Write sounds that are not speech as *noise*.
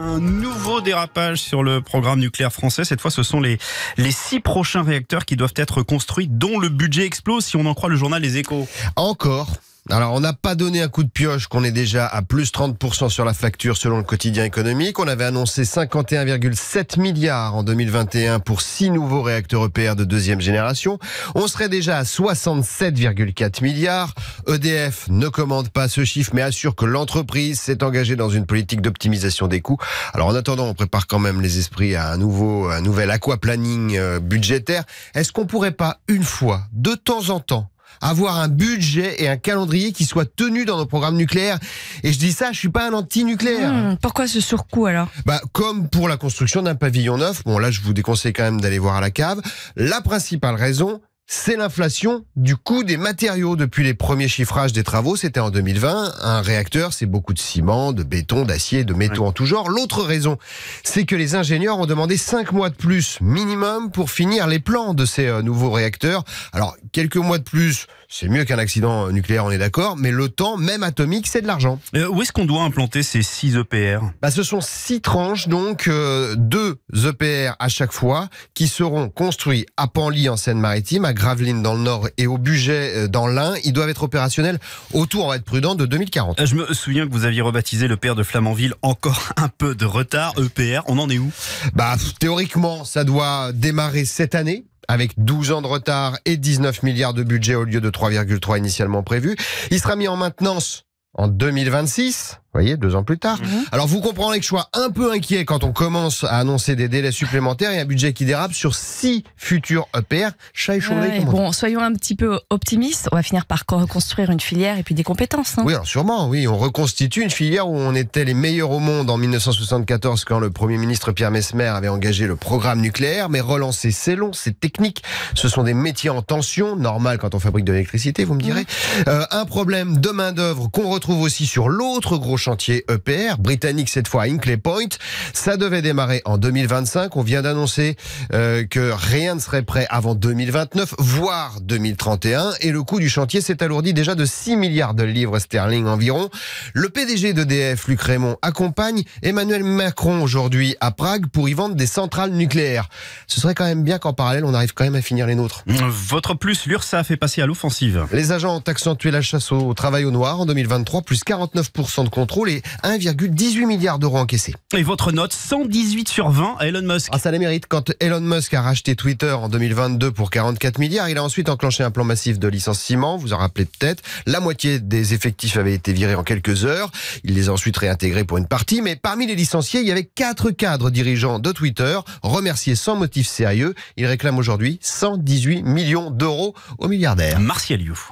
un nouveau dérapage sur le programme nucléaire français. Cette fois, ce sont les, les six prochains réacteurs qui doivent être construits, dont le budget explose, si on en croit le journal Les Échos. Encore alors, on n'a pas donné un coup de pioche qu'on est déjà à plus 30% sur la facture selon le quotidien économique. On avait annoncé 51,7 milliards en 2021 pour six nouveaux réacteurs EPR de deuxième génération. On serait déjà à 67,4 milliards. EDF ne commande pas ce chiffre mais assure que l'entreprise s'est engagée dans une politique d'optimisation des coûts. Alors, en attendant, on prépare quand même les esprits à un nouveau, un nouvel aquaplanning euh, budgétaire. Est-ce qu'on pourrait pas une fois, de temps en temps, avoir un budget et un calendrier qui soient tenus dans nos programmes nucléaires. Et je dis ça, je suis pas un anti-nucléaire. Hmm, pourquoi ce surcoût alors bah, Comme pour la construction d'un pavillon neuf, bon là je vous déconseille quand même d'aller voir à la cave, la principale raison, c'est l'inflation du coût des matériaux. Depuis les premiers chiffrages des travaux, c'était en 2020, un réacteur, c'est beaucoup de ciment, de béton, d'acier, de métaux en tout genre. L'autre raison, c'est que les ingénieurs ont demandé 5 mois de plus minimum pour finir les plans de ces euh, nouveaux réacteurs. Alors, quelques mois de plus, c'est mieux qu'un accident nucléaire, on est d'accord, mais le temps, même atomique, c'est de l'argent. Euh, où est-ce qu'on doit implanter ces 6 EPR bah, Ce sont 6 tranches, donc 2 euh, EPR à chaque fois, qui seront construits à Panly en Seine-Maritime, à Gravelines dans le Nord et au budget euh, dans l'Ain, ils doivent être opérationnels autour, on va être prudent, de 2040. Euh, je me souviens que vous aviez rebaptisé le père de Flamanville encore *laughs* un peu de retard, EPR. On en est où Bah théoriquement, ça doit démarrer cette année avec 12 ans de retard et 19 milliards de budget au lieu de 3,3 initialement prévu. Il sera mis en maintenance en 2026, vous voyez, deux ans plus tard. Mhm. Alors vous comprendrez que je sois un peu inquiet quand on commence à annoncer des délais supplémentaires et un budget qui dérape sur six futurs EPR. Bon, soyons un petit peu optimistes. On va finir par reconstruire une filière et puis des compétences. Hein. Oui, alors sûrement, oui. On reconstitue une filière où on était les meilleurs au monde en 1974 quand le Premier ministre Pierre Mesmer avait engagé le programme nucléaire. Mais relancer, c'est long, c'est technique. Ce sont des métiers en tension, normal quand on fabrique de l'électricité, vous me direz. Mhm. Euh, un problème de main-d'œuvre qu'on retrouve aussi sur l'autre gros chantier EPR, britannique cette fois à Inclay Point. Ça devait démarrer en 2025. On vient d'annoncer euh, que rien ne serait prêt avant 2029, voire 2031. Et le coût du chantier s'est alourdi déjà de 6 milliards de livres sterling environ. Le PDG d'EDF, Luc Raymond, accompagne Emmanuel Macron aujourd'hui à Prague pour y vendre des centrales nucléaires. Ce serait quand même bien qu'en parallèle, on arrive quand même à finir les nôtres. Votre plus, l'URSA fait passer à l'offensive. Les agents ont accentué la chasse au travail au noir en 2023. 3 plus 49% de contrôle et 1,18 milliard d'euros encaissés. Et votre note 118 sur 20 à Elon Musk. Ah, ça la mérite. Quand Elon Musk a racheté Twitter en 2022 pour 44 milliards, il a ensuite enclenché un plan massif de licenciement, vous en rappelez peut-être. La moitié des effectifs avaient été virés en quelques heures. Il les a ensuite réintégrés pour une partie, mais parmi les licenciés, il y avait quatre cadres dirigeants de Twitter remerciés sans motif sérieux. Ils réclament aujourd'hui 118 millions d'euros au milliardaire. Martial Youf.